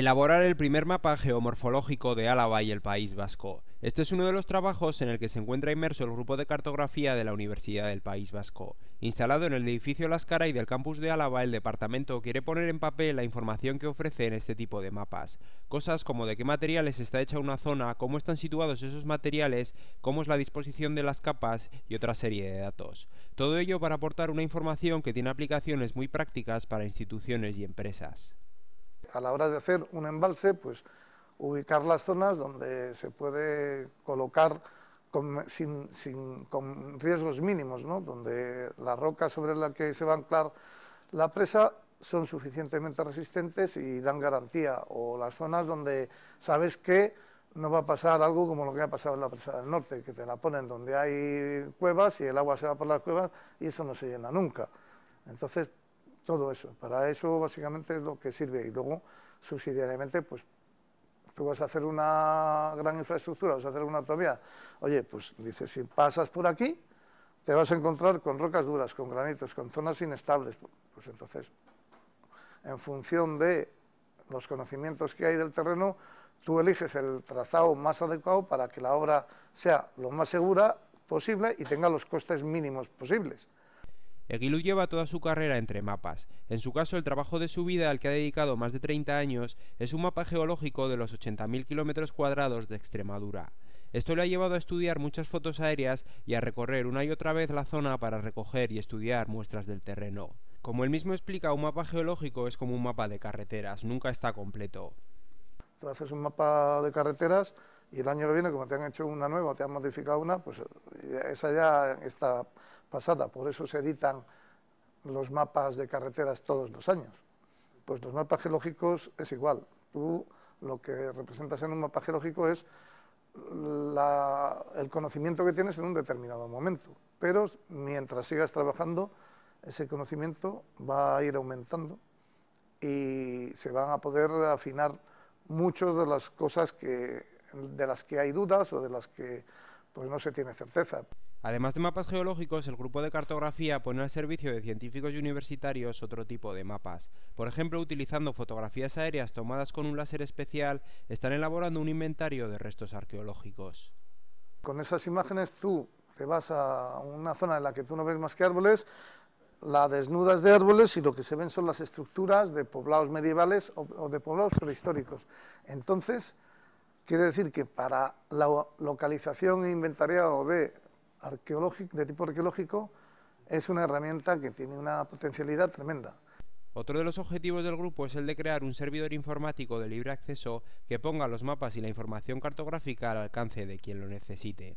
elaborar el primer mapa geomorfológico de Álava y el País Vasco. Este es uno de los trabajos en el que se encuentra inmerso el grupo de cartografía de la Universidad del País Vasco. Instalado en el edificio Lascara y del campus de Álava, el departamento quiere poner en papel la información que ofrece en este tipo de mapas. Cosas como de qué materiales está hecha una zona, cómo están situados esos materiales, cómo es la disposición de las capas y otra serie de datos. Todo ello para aportar una información que tiene aplicaciones muy prácticas para instituciones y empresas. A la hora de hacer un embalse, pues ubicar las zonas donde se puede colocar con, sin, riesgos mínimos, ¿no? donde la roca sobre la que se va a anclar la presa son suficientemente resistentes y dan garantía, o las zonas donde sabes que no va a pasar algo como lo que ha pasado en la presa del norte, que te la ponen donde hay cuevas y el agua se va por las cuevas y eso no se llena nunca. Entonces, todo eso. Para eso básicamente es lo que sirve y luego subsidiariamente pues tú vas a hacer una gran infraestructura, vas a hacer una autovía. Oye, pues dices, si pasas por aquí te vas a encontrar con rocas duras, con granitos, con zonas inestables. Pues entonces, en función de los conocimientos que hay del terreno, tú eliges el trazado más adecuado para que la obra sea lo más segura posible y tenga los costes mínimos posibles. Egilu lleva toda su carrera entre mapas. En su caso, el trabajo de su vida, al que ha dedicado más de 30 años, es un mapa geológico de los 80.000 kilómetros cuadrados de Extremadura. Esto le ha llevado a estudiar muchas fotos aéreas y a recorrer una y otra vez la zona para recoger y estudiar muestras del terreno. Como él mismo explica, un mapa geológico es como un mapa de carreteras, nunca está completo tú haces un mapa de carreteras y el año que viene, como te han hecho una nueva, te han modificado una, pues esa ya está pasada. Por eso se editan los mapas de carreteras todos los años. Pues los mapas geológicos es igual. Tú lo que representas en un mapa geológico es el conocimiento que tienes en un determinado momento. Pero mientras sigas trabajando, ese conocimiento va a ir aumentando y se van a poder afinar muchas de las cosas de las que hay dudas o de las que pues, no se tiene certeza. Además de mapas geológicos, el grupo de cartografía pone al servicio de científicos y universitarios otro tipo de mapas. Por ejemplo, utilizando fotografías aéreas tomadas con un láser especial, están elaborando un inventario de restos arqueológicos. Con esas imágenes tú te vas a una zona en la que tú no ves más que árboles, las desnudas de árboles y lo que se ven son las estructuras de poblados medievales o, de poblados prehistóricos. Entonces, quiere decir que para la localización e inventariado de tipo arqueológico es una herramienta que tiene una potencialidad tremenda. Otro de los objetivos del grupo es el de crear un servidor informático de libre acceso que ponga los mapas y la información cartográfica al alcance de quien lo necesite.